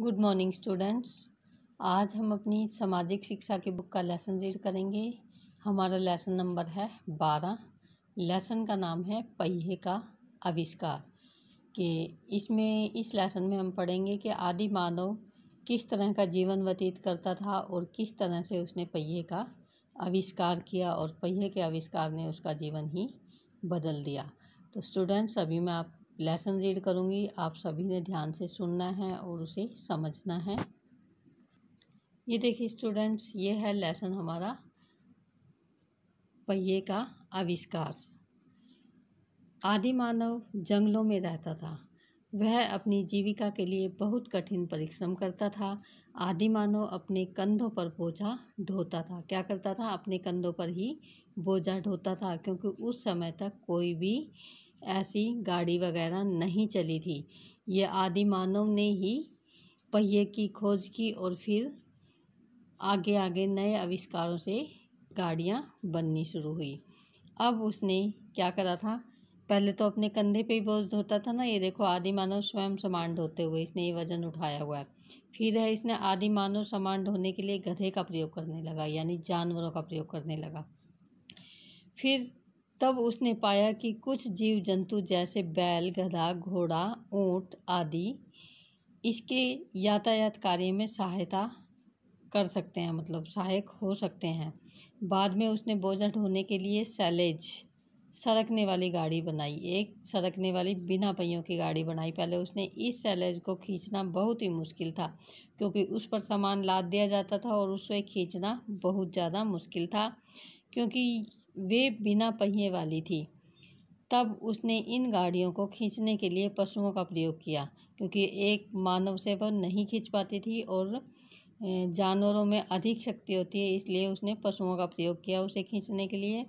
good morning students आज हम अपनी सामाजिक शिक्षा की बुक का लेसन रीड करेंगे हमारा लेसन नंबर है बारह लेसन का नाम है पहिए का आविष्कार कि इसमें इस लेसन में हम पढ़ेंगे कि आदि मानव किस तरह का जीवन व्यतीत करता था और किस तरह से उसने पहिए का आविष्कार किया और पहिए के आविष्कार ने उसका जीवन ही बदल दिया तो स्टूडेंट्स अभी मैं आप लेसन रीड करूँगी आप सभी ने ध्यान से सुनना है और उसे समझना है ये देखिए स्टूडेंट्स ये है लेसन हमारा पहिए का आविष्कार आदि मानव जंगलों में रहता था वह अपनी जीविका के लिए बहुत कठिन परिश्रम करता था आदि मानव अपने कंधों पर बोझा ढोता था क्या करता था अपने कंधों पर ही बोझा ढोता था क्योंकि उस समय तक कोई भी ऐसी गाड़ी वगैरह नहीं चली थी ये आदि मानव ने ही पहिए की खोज की और फिर आगे आगे नए आविष्कारों से गाड़ियाँ बननी शुरू हुई अब उसने क्या करा था पहले तो अपने कंधे पे ही बोझ धोता था ना ये देखो आदि मानव स्वयं सामान ढोते हुए इसने ये वजन उठाया हुआ है फिर है इसने आदि मानव सामान ढोने के लिए गधे का प्रयोग करने लगा यानी जानवरों का प्रयोग करने लगा फिर तब उसने पाया कि कुछ जीव जंतु जैसे बैल गधा घोड़ा ऊँट आदि इसके यातायात कार्य में सहायता कर सकते हैं मतलब सहायक हो सकते हैं बाद में उसने बोझा ढोने के लिए सैलेज सरकने वाली गाड़ी बनाई एक सरकने वाली बिना पहियों की गाड़ी बनाई पहले उसने इस सैलेज को खींचना बहुत ही मुश्किल था क्योंकि उस पर सामान लाद दिया जाता था और उसे खींचना बहुत ज़्यादा मुश्किल था क्योंकि वे बिना पहिए वाली थी तब उसने इन गाड़ियों को खींचने के लिए पशुओं का प्रयोग किया क्योंकि एक मानव से वह नहीं खींच पाती थी और जानवरों में अधिक शक्ति होती है इसलिए उसने पशुओं का प्रयोग किया उसे खींचने के लिए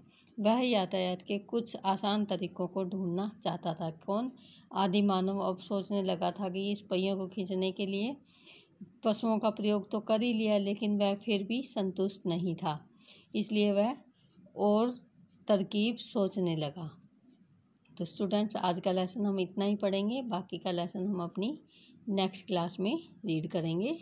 वह यातायात के कुछ आसान तरीकों को ढूंढना चाहता था कौन आदि मानव अब सोचने लगा था कि इस पहियों को खींचने के लिए पशुओं का प्रयोग तो कर ही लिया लेकिन वह फिर भी संतुष्ट नहीं था इसलिए वह और तरकीब सोचने लगा तो स्टूडेंट्स आज का लेसन हम इतना ही पढ़ेंगे बाकी का लेसन हम अपनी नेक्स्ट क्लास में रीड करेंगे